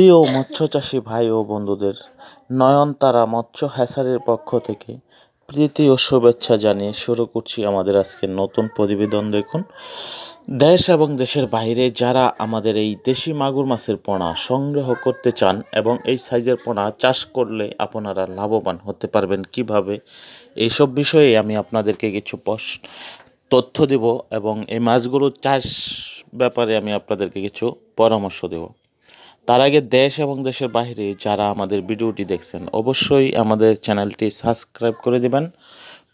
প্রিয় মৎস্যচাষী ভাই ও বন্ধুদের নয়নতারা মৎস্য হ্যাসারের পক্ষ থেকে প্রীতি ও শুভেচ্ছা জানিয়ে শুরু করছি আমাদের আজকে নতুন প্রতিবেদন দেখুন দেশ এবং দেশের বাইরে যারা আমাদের এই দেশি মাগুর মাছের পোনা সংগ্রহ করতে চান এবং এই সাইজের পোনা চাষ করলে আপনারা লাভবান হতে পারবেন কিভাবে এইসব বিষয়ে আমি আপনাদেরকে কিছু তথ্য দেব এবং এই মাছগুলো চাষ ব্যাপারে আমি আপনাদেরকে কিছু পরামর্শ দেবো তার আগে দেশ এবং দেশের বাহিরে যারা আমাদের ভিডিওটি দেখছেন অবশ্যই আমাদের চ্যানেলটি সাবস্ক্রাইব করে দেবেন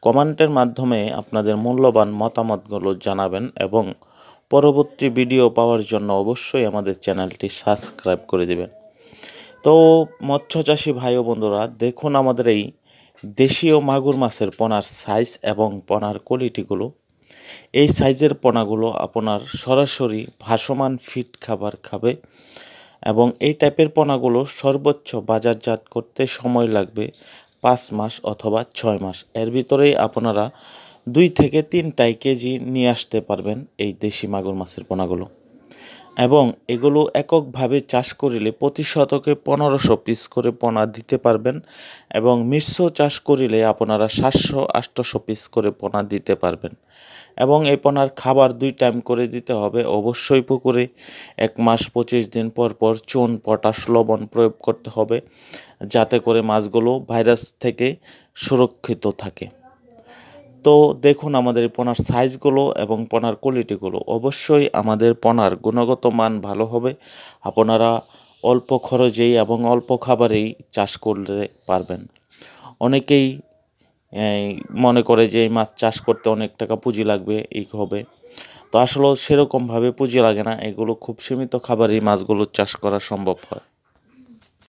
কমেন্টের মাধ্যমে আপনাদের মূল্যবান মতামতগুলো জানাবেন এবং পরবর্তী ভিডিও পাওয়ার জন্য অবশ্যই আমাদের চ্যানেলটি সাবস্ক্রাইব করে দেবেন তো মৎস্য চাষী ভাই ও বন্ধুরা দেখুন আমাদের এই দেশীয় মাগুর মাছের পোনার সাইজ এবং পোনার কোয়ালিটিগুলো এই সাইজের পোনাগুলো আপনার সরাসরি ভাসমান ফিট খাবার খাবে এবং এই টাইপের পোনাগুলো সর্বোচ্চ বাজারজাত করতে সময় লাগবে পাঁচ মাস অথবা ছয় মাস এর ভিতরেই আপনারা দুই থেকে তিনটাই কেজি নিয়ে আসতে পারবেন এই দেশি মাগুর মাছের পোনাগুলো এবং এগুলো এককভাবে চাষ করিলে প্রতি শতকে পনেরোশো পিস করে পোনা দিতে পারবেন এবং মিশ্র চাষ করিলে আপনারা সাতশো আটশো পিস করে পোনা দিতে পারবেন এবং এই পোনার খাবার দুই টাইম করে দিতে হবে অবশ্যই পুকুরে এক মাস পঁচিশ দিন পর পর চুন পটাশ লবণ প্রয়োগ করতে হবে যাতে করে মাছগুলো ভাইরাস থেকে সুরক্ষিত থাকে তো দেখুন আমাদের পোনার সাইজগুলো এবং পোনার কোয়ালিটিগুলো অবশ্যই আমাদের পোনার গুণগত মান ভালো হবে আপনারা অল্প খরচেই এবং অল্প খাবারেই চাষ করতে পারবেন অনেকেই মনে করে যে এই মাছ চাষ করতে অনেক টাকা পুঁজি লাগবে এই হবে তো আসলে সেরকমভাবে পুঁজি লাগে না এগুলো খুব সীমিত খাবারই মাছগুলো চাষ করা সম্ভব হয়